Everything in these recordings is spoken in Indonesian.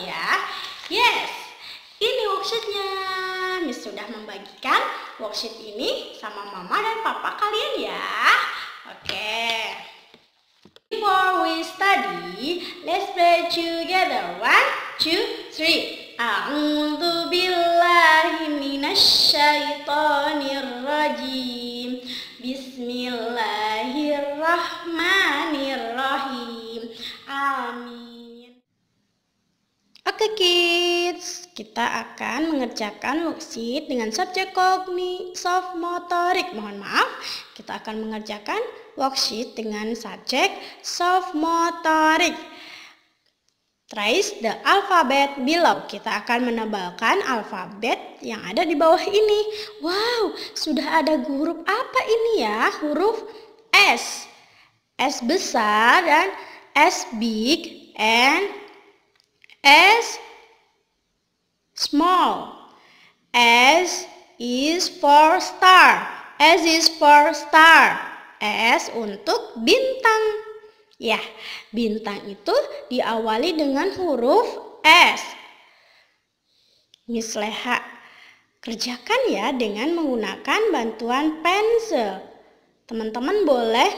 ya. Yes, ini worksheetnya. Miss sudah membagikan worksheet ini sama mama dan papa kalian ya. Oke. Okay. Before we study, let's play together. One, two, three. A'udhu billahi minasyaitonir rajim. Bismillahirrahmanirrahim. Kids. Kita akan mengerjakan worksheet dengan subjek soft motorik. Mohon maaf, kita akan mengerjakan worksheet dengan subjek soft motorik. Trace the alphabet below. Kita akan menebalkan alfabet yang ada di bawah ini. Wow, sudah ada huruf apa ini ya? Huruf S. S besar dan S big and S small. S is for star. S is for star. S untuk bintang. Ya, bintang itu diawali dengan huruf S. Miss Leha, kerjakan ya dengan menggunakan bantuan pensil. Teman-teman boleh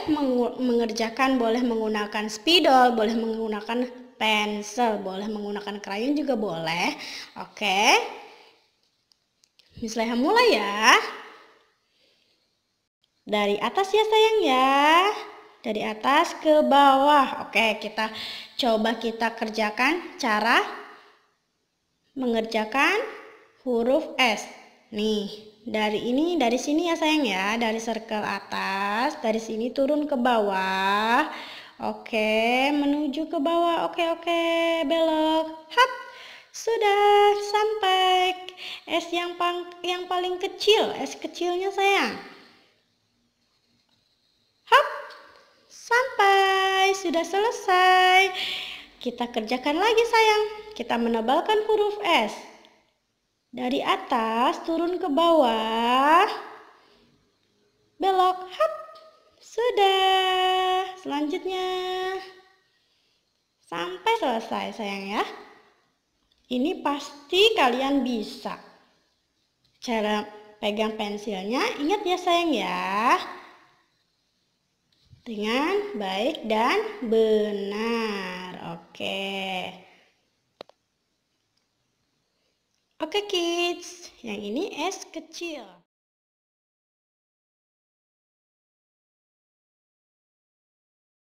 mengerjakan, boleh menggunakan spidol, boleh menggunakan Pensil boleh menggunakan krayon juga boleh. Oke. Miss Leha mulai ya. Dari atas ya sayang ya. Dari atas ke bawah. Oke, kita coba kita kerjakan cara mengerjakan huruf S. Nih, dari ini dari sini ya sayang ya, dari circle atas, dari sini turun ke bawah Oke, menuju ke bawah. Oke, oke, belok. Hap. Sudah sampai es yang pang, yang paling kecil, es kecilnya sayang. Hap. Sampai sudah selesai. Kita kerjakan lagi sayang. Kita menebalkan huruf S. Dari atas turun ke bawah. Belok, hap. Sudah selanjutnya. Sampai selesai sayang ya. Ini pasti kalian bisa. Cara pegang pensilnya ingat ya sayang ya. Dengan baik dan benar. Oke. Oke kids, yang ini es kecil.